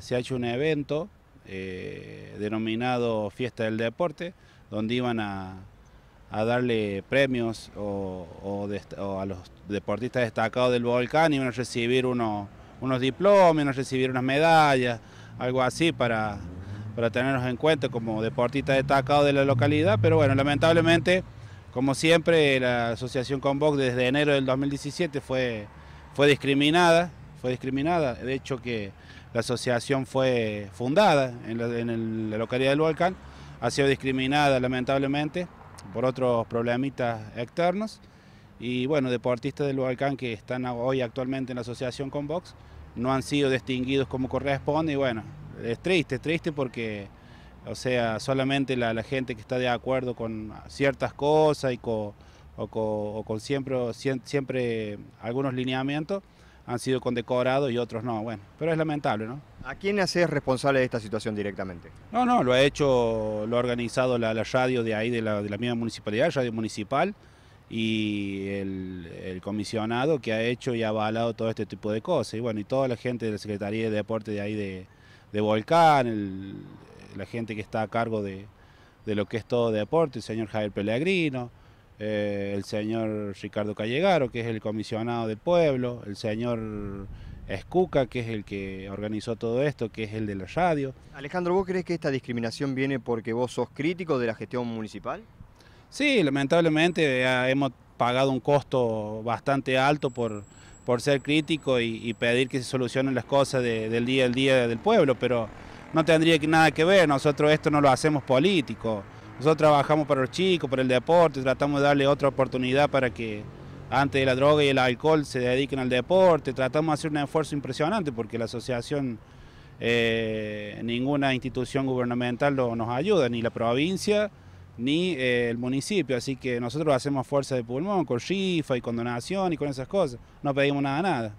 Se ha hecho un evento eh, denominado Fiesta del Deporte, donde iban a, darle premios o, a los deportistas destacados del volcán, iban a recibir unos diplomas, iban a recibir unas medallas, algo así para, para tenernos en cuenta como deportistas destacados de la localidad, pero bueno, lamentablemente, como siempre, la asociación con Vox desde enero del 2017 fue, fue discriminada, fue discriminada, de hecho que la asociación fue fundada en la, localidad del Volcán, ha sido discriminada lamentablemente por otros problemitas externos y bueno, deportistas del Volcán que están hoy actualmente en la asociación con Vox no han sido distinguidos como corresponde y bueno, es triste, es triste porque, o sea, solamente la, gente que está de acuerdo con ciertas cosas y con, o, con, con siempre, siempre algunos lineamientos han sido condecorados y otros no. Bueno, pero es lamentable, ¿no? ¿A quién haces responsable de esta situación directamente? No, no, lo ha hecho, lo ha organizado la, la radio de ahí, de la, misma municipalidad, radio municipal, y el, comisionado que ha hecho y avalado todo este tipo de cosas. Y bueno, y toda la gente de la Secretaría de Deporte de ahí de, de Volcán, el, la gente que está a cargo de, de lo que es todo deporte, el señor Javier Pellegrino. Eh, el señor Ricardo Callegaro, que es el comisionado del pueblo, el señor Escuca, que es el que organizó todo esto, que es el de la radio. Alejandro, ¿vos crees que esta discriminación viene porque vos sos crítico de la gestión municipal? Sí, lamentablemente eh, hemos pagado un costo bastante alto por, por ser crítico y, pedir que se solucionen las cosas del día al día del pueblo, pero no tendría nada que ver, nosotros esto no lo hacemos político. Nosotros trabajamos para los chicos, para el deporte, tratamos de darle otra oportunidad para que antes de la droga y el alcohol se dediquen al deporte. Tratamos de hacer un esfuerzo impresionante porque la asociación, eh, ninguna institución gubernamental nos ayuda, ni la provincia ni eh, el municipio, así que nosotros hacemos fuerza de pulmón con rifa y con donación y con esas cosas, no pedimos nada nada.